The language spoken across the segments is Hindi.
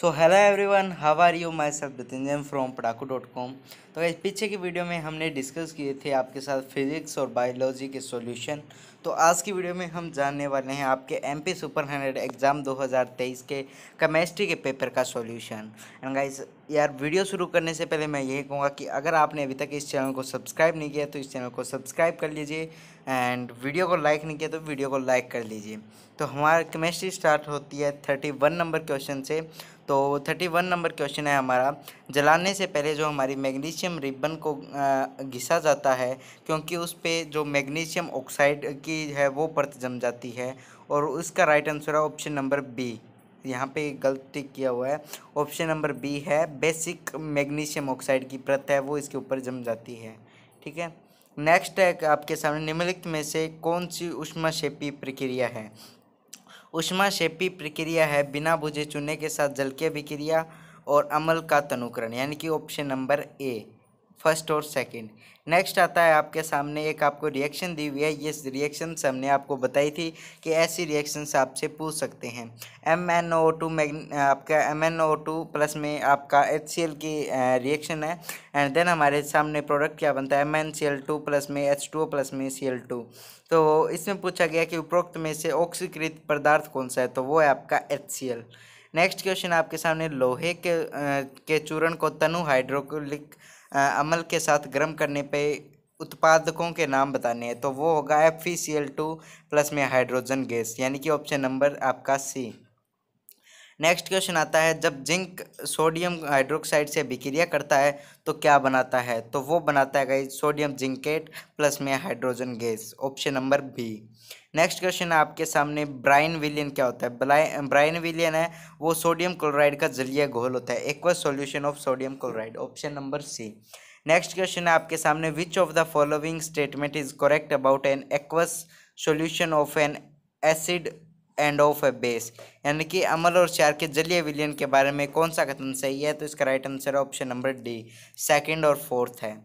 so hello everyone how are you myself Jitendran from Patakhu dot com तो इस पीछे की वीडियो में हमने डिस्कस किए थे आपके साथ फिजिक्स और बायोलॉजी के सॉल्यूशन तो आज की वीडियो में हम जानने वाले हैं आपके M P super hundred exam 2023 के केमेस्ट्री के पेपर का सॉल्यूशन एंड गाइज यार वीडियो शुरू करने से पहले मैं यही कहूँगा कि अगर आपने अभी तक इस चैनल को सब्सक्राइब नहीं किया तो इस चैनल को सब्सक्राइब कर लीजिए एंड वीडियो को लाइक नहीं किया तो वीडियो को लाइक कर लीजिए तो हमारा केमेस्ट्री स्टार्ट होती है थर्टी वन नंबर क्वेश्चन से तो थर्टी वन नंबर क्वेश्चन है हमारा जलाने से पहले जो हमारी मैग्नीशियम रिबन को घिसा जाता है क्योंकि उस पर जो मैग्नीशियम ऑक्साइड की है वो परत जम जाती है और उसका राइट आंसर है ऑप्शन नंबर बी यहाँ पे गलती किया हुआ है ऑप्शन नंबर बी है बेसिक मैग्नीशियम ऑक्साइड की परत है वो इसके ऊपर जम जाती है ठीक है नेक्स्ट है आपके सामने निम्नलिखित में से कौन सी उष्मा शेपी प्रक्रिया है उष्माशेपी प्रक्रिया है बिना बुझे चूने के साथ जल की अभिक्रिया और अमल का तनुकरण यानी कि ऑप्शन नंबर ए फर्स्ट और सेकंड नेक्स्ट आता है आपके सामने एक आपको रिएक्शन दी हुई है ये रिएक्शन हमने आपको बताई थी कि ऐसी रिएक्शंस आपसे पूछ सकते हैं एम एन ओ टू मैग आपका M N O two plus में आपका एच सी एल की रिएक्शन है एंड देन हमारे सामने प्रोडक्ट क्या बनता है M N C L two plus में एच टू प्लस में सी एल टू तो इसमें पूछा गया कि उपरोक्त में से ऑक्सीकृत पदार्थ कौन सा है तो वो है आपका H C L next question आपके सामने लोहे के के चूरण को तनु हाइड्रोक्लिक अमल के साथ गर्म करने पे उत्पादकों के नाम बताने हैं तो वो होगा F C L two plus में हाइड्रोजन गैस यानी कि ऑप्शन नंबर आपका सी नेक्स्ट क्वेश्चन आता है जब जिंक सोडियम हाइड्रोक्साइड से अभिक्रिया करता है तो क्या बनाता है तो वो बनाता है गई सोडियम जिंकेट प्लस में hydrogen gas option number B next question है आपके सामने ब्राइन विलियन क्या होता है ब्राइन विलियन है वो सोडियम क्लोराइड का जलीय घोल होता है aqueous solution of sodium chloride option number C next question है आपके सामने which of the following statement is correct about an aqueous solution of an acid and of a base यानी कि अमल और चार के जलीय विलियन के बारे में कौन सा कथन सही है तो इसका right answer option number D second और फोर्थ है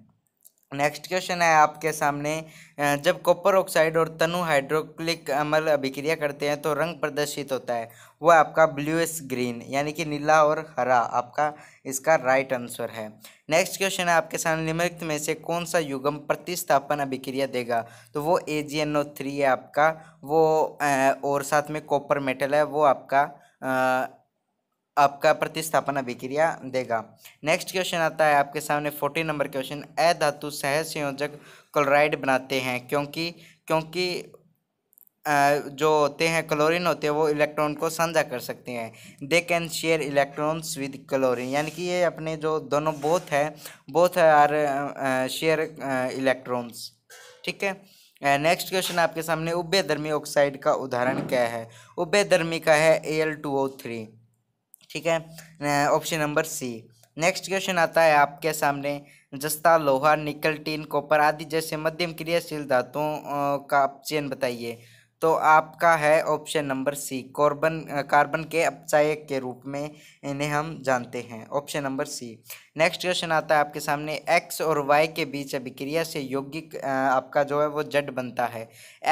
नेक्स्ट क्वेश्चन है आपके सामने जब कॉपर ऑक्साइड और तनु हाइड्रोक्लिक अमल अभिक्रिया करते हैं तो रंग प्रदर्शित होता है वह आपका ब्लूस ग्रीन यानी कि नीला और हरा आपका इसका राइट आंसर है नेक्स्ट क्वेश्चन है आपके सामने निम्नलिखित में से कौन सा युगम प्रतिस्थापन अभिक्रिया देगा तो वो ए जी एन ओ थ्री है आपका वो और साथ में कॉपर मेटल है वो आपका आपका प्रतिस्थापन अभिक्रिया देगा नेक्स्ट क्वेश्चन आता है आपके सामने फोर्टीन नंबर क्वेश्चन अ धातु सह संयोजक क्लोराइड बनाते हैं क्योंकि क्योंकि जो होते हैं क्लोरीन होते हैं वो इलेक्ट्रॉन को साझा कर सकते हैं they can share electrons with chlorine यानी कि ये अपने जो दोनों बोथ है बोथ आर शेयर इलेक्ट्रॉन्स ठीक है नेक्स्ट क्वेश्चन आपके सामने उभयधर्मी ऑक्साइड का उदाहरण क्या है उभयधर्मी का है A L two O three ठीक है option number C next question आता है आपके सामने जस्ता लोहा निकल टीन कॉपर आदि जैसे मध्यम क्रियाशील धातुओं का अपचयन बताइए तो आपका है option number C carbon carbon के अपचायक के रूप में इन्हें हम जानते हैं option number C next question आता है आपके सामने एक्स और वाई के बीच अभिक्रिया से यौगिक आपका जो है वो जड बनता है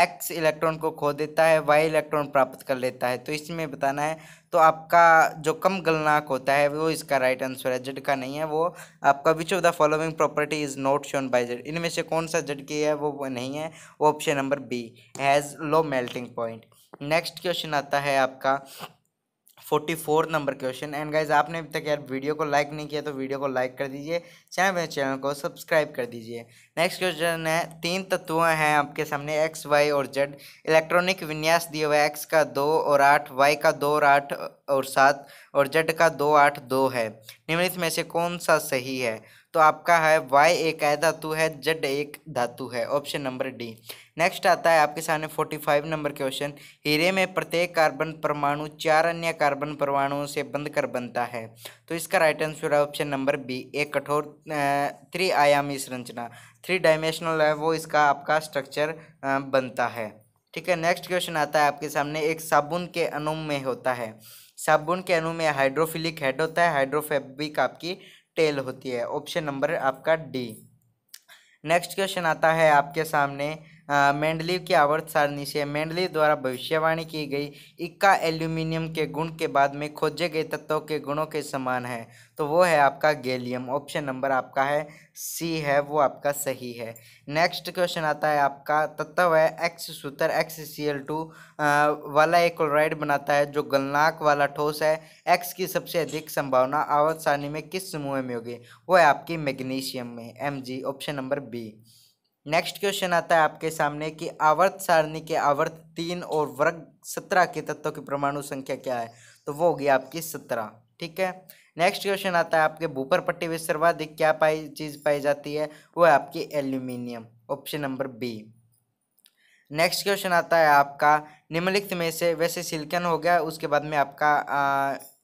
एक्स इलेक्ट्रॉन को खो देता है वाई इलेक्ट्रॉन प्राप्त कर लेता है तो इसमें बताना है तो आपका जो कम गलनाक होता है वो इसका राइट आंसर है जड का नहीं है वो आपका which of the following property is not shown by Z इनमें से कौन सा जड की है वो नहीं है वो option number B has low melting point next question आता है आपका forty four number question and guys आपने अभी तक यार वीडियो को लाइक नहीं किया तो वीडियो को लाइक कर दीजिए चैनल मेरे चैनल को सब्सक्राइब कर दीजिए नेक्स्ट क्वेश्चन है तीन तत्व हैं आपके सामने एक्स वाई और जेड इलेक्ट्रॉनिक विन्यास दिए हुए एक्स का दो और आठ वाई का दो और आठ और सात और जेड का दो आठ दो है निम्नलिखित में से कौन सा सही है तो आपका है वाई एक धातु है जेड एक धातु है ऑप्शन नंबर डी नेक्स्ट आता है आपके सामने फोर्टी फाइव नंबर क्वेश्चन हीरे में प्रत्येक कार्बन परमाणु चार अन्य कार्बन परमाणुओं से बंद कर बनता है तो इसका राइट आंसर है ऑप्शन नंबर बी एक कठोर थ्री आयामी संरचना थ्री डायमेंशनल है वो इसका आपका स्ट्रक्चर बनता है ठीक है नेक्स्ट क्वेश्चन आता है आपके सामने एक साबुन के अनु में होता है साबुन के अनु में हाइड्रोफिलिक हेड होता है हाइड्रोफेबिक आपकी टेल होती है ऑप्शन नंबर आपका डी नेक्स्ट क्वेश्चन आता है आपके सामने मेंडलीव की आवर्त सारणी से मेंडलीव द्वारा भविष्यवाणी की गई इक्का एल्यूमिनियम के गुण के बाद में खोजे गए तत्वों के गुणों के समान है तो वो है आपका गैलियम ऑप्शन नंबर आपका है सी है वो आपका सही है नेक्स्ट क्वेश्चन आता है आपका तत्व है एक्स सूत्र एक्स सी एल टू वाला एक क्लोराइड बनाता है जो गलनाक वाला ठोस है एक्स की सबसे अधिक संभावना आवर्त सारणी में किस समूह में होगी वो है आपकी मैग्नीशियम में M G option number B next question आता है आपके सामने कि आवर्त सारणी के आवर्त तीन और वर्ग सत्रह के तत्वों की परमाणु संख्या क्या है तो वो होगी आपकी सत्रह ठीक है नेक्स्ट क्वेश्चन आता है आपके भूपर पट्टी में सर्वाधिक क्या पाई चीज़ पाई जाती है वो है आपकी aluminium option number B next question आता है आपका निम्नलिखित में से वैसे सिल्कन हो गया उसके बाद में आपका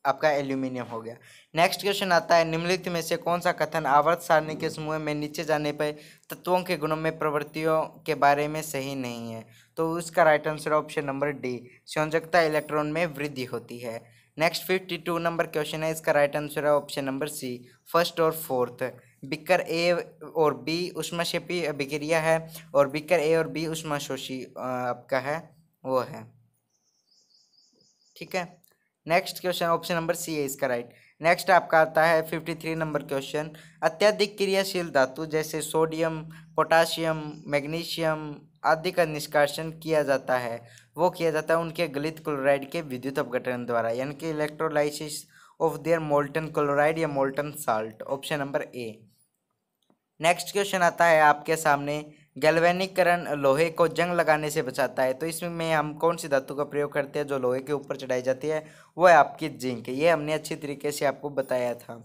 आपका एल्यूमिनियम हो गया नेक्स्ट क्वेश्चन आता है निम्नलिखित में से कौन सा कथन आवर्त सारणी के समूह में नीचे जाने पर तत्वों के गुणों में प्रवृत्तियों के बारे में सही नहीं है तो उसका right answer option number D संयोजकता इलेक्ट्रॉन में वृद्धि होती है next fifty two number question है इसका राइट आंसर है ऑप्शन नंबर सी फर्स्ट और फोर्थ बिकर ए और बी उष्मा शेपी बिक्रिया है और बिकर ए और बी उष्मा शोषी आपका है वो है ठीक है next question option number C है इसका राइट नेक्स्ट आपका आता है फिफ्टी थ्री नंबर क्वेश्चन अत्यधिक क्रियाशील धातु जैसे सोडियम पोटाशियम मैग्नीशियम आदि का निष्कासन किया जाता है वो किया जाता है उनके गलित क्लोराइड के विद्युत अपघटन द्वारा यानी कि electrolysis of their molten chloride या molten salt option number A next question आता है आपके सामने गैल्वेनिकरण लोहे को जंग लगाने से बचाता है तो इसमें हम कौन सी धातु का प्रयोग करते हैं जो लोहे के ऊपर चढ़ाई जाती है वो है आपकी जिंक ये हमने अच्छी तरीके से आपको बताया था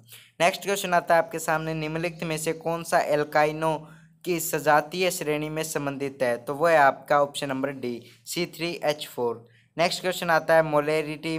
नेक्स्ट क्वेश्चन आता है आपके सामने निम्नलिखित में से कौन सा एल्काइनो की सजातीय श्रेणी में संबंधित है तो वो है आपका option number D C three H four next question आता है मोलेरिटी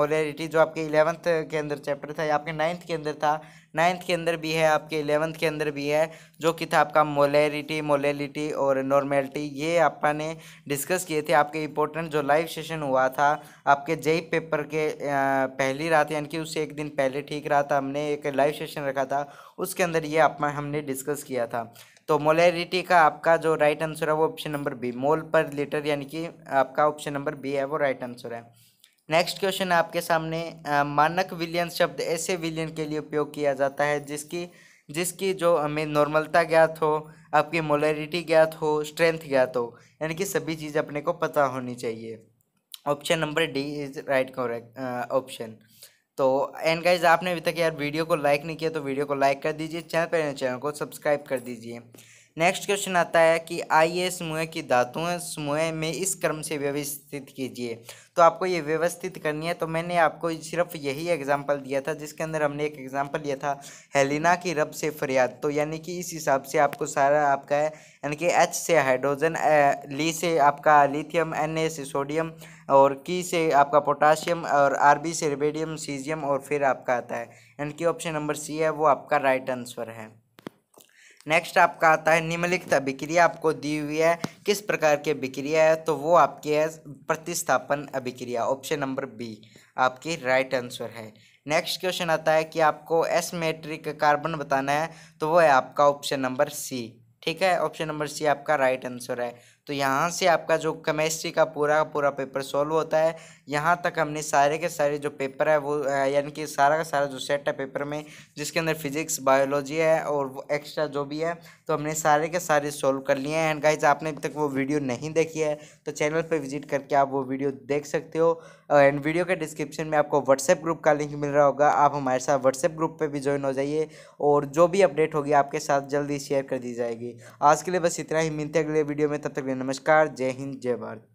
मोलेरिटी जो आपके इलेवंथ के अंदर चैप्टर था या आपके नाइन्थ के अंदर था नाइन्थ के अंदर भी है आपके इलेवंथ के अंदर भी है जो कि था आपका मोलेरिटी मोलेलिटी और नॉर्मेलिटी ये आपने डिस्कस किए थे आपके इंपॉर्टेंट जो लाइव सेशन हुआ था आपके जेई पेपर के पहली रात यानी कि उससे एक दिन पहले ठीक रहा था हमने एक लाइव सेशन रखा था उसके अंदर ये आप हमने डिस्कस किया था तो मोलेरिटी का आपका जो राइट आंसर है वो ऑप्शन नंबर बी मोल पर लीटर यानी कि आपका ऑप्शन नंबर बी है वो राइट आंसर है नेक्स्ट क्वेश्चन आपके सामने आ, मानक विलियन शब्द ऐसे विलियन के लिए उपयोग किया जाता है जिसकी जिसकी जो हमें नॉर्मलता ज्ञात हो आपकी मोलरिटी ज्ञात हो स्ट्रेंथ ज्ञात हो यानी कि सभी चीज़ अपने को पता होनी चाहिए option number D is right correct option तो एंड गाइज आपने अभी तक यार वीडियो को लाइक नहीं किया तो वीडियो को लाइक कर दीजिए चैनल पर तो चैनल को सब्सक्राइब कर दीजिए नेक्स्ट क्वेश्चन आता है कि आई ए समूह की धातुएं समूह में इस क्रम से व्यवस्थित कीजिए तो आपको ये व्यवस्थित करनी है तो मैंने आपको सिर्फ यही एग्जांपल दिया था जिसके अंदर हमने एक एग्जांपल दिया था हेलिना की रब से फरियाद तो यानी कि इस हिसाब से आपको सारा आपका है यानी कि एच से हाइड्रोजन ली से आपका लिथियम एन ए से सोडियम और की से आपका पोटाशियम और आर बी से रेबेडियम सीजियम और फिर आपका आता है यानी कि ऑप्शन नंबर सी है वो आपका राइट आंसर है नेक्स्ट आपका आता है निम्नलिखित अभिक्रिया आपको दी हुई है किस प्रकार की अभिक्रिया है तो वो आपकी है प्रतिस्थापन अभिक्रिया ऑप्शन नंबर बी आपकी राइट आंसर है नेक्स्ट क्वेश्चन आता है कि आपको एस मेट्रिक कार्बन बताना है तो वो है आपका ऑप्शन नंबर सी ठीक है ऑप्शन नंबर सी आपका राइट आंसर है तो यहाँ से आपका जो केमिस्ट्री का पूरा पूरा पेपर सॉल्व होता है यहाँ तक हमने सारे के सारे जो पेपर है वो यानी कि सारा का सारा जो सेट है पेपर में जिसके अंदर फिजिक्स बायोलॉजी है और एक्स्ट्रा जो भी है तो हमने सारे के सारे सॉल्व कर लिए हैं एंड गाइज आपने अभी तक वो वीडियो नहीं देखी है तो चैनल पर विजिट करके आप वो वीडियो देख सकते हो एंड वीडियो के डिस्क्रिप्शन में आपको व्हाट्सएप ग्रुप का लिंक मिल रहा होगा आप हमारे साथ व्हाट्सएप ग्रुप पर भी ज्वाइन हो जाइए और जो भी अपडेट होगी आपके साथ जल्दी शेयर कर दी जाएगी आज के लिए बस इतना ही मिलते अगले वीडियो में तब तक के लिए नमस्कार जय हिंद जय भारत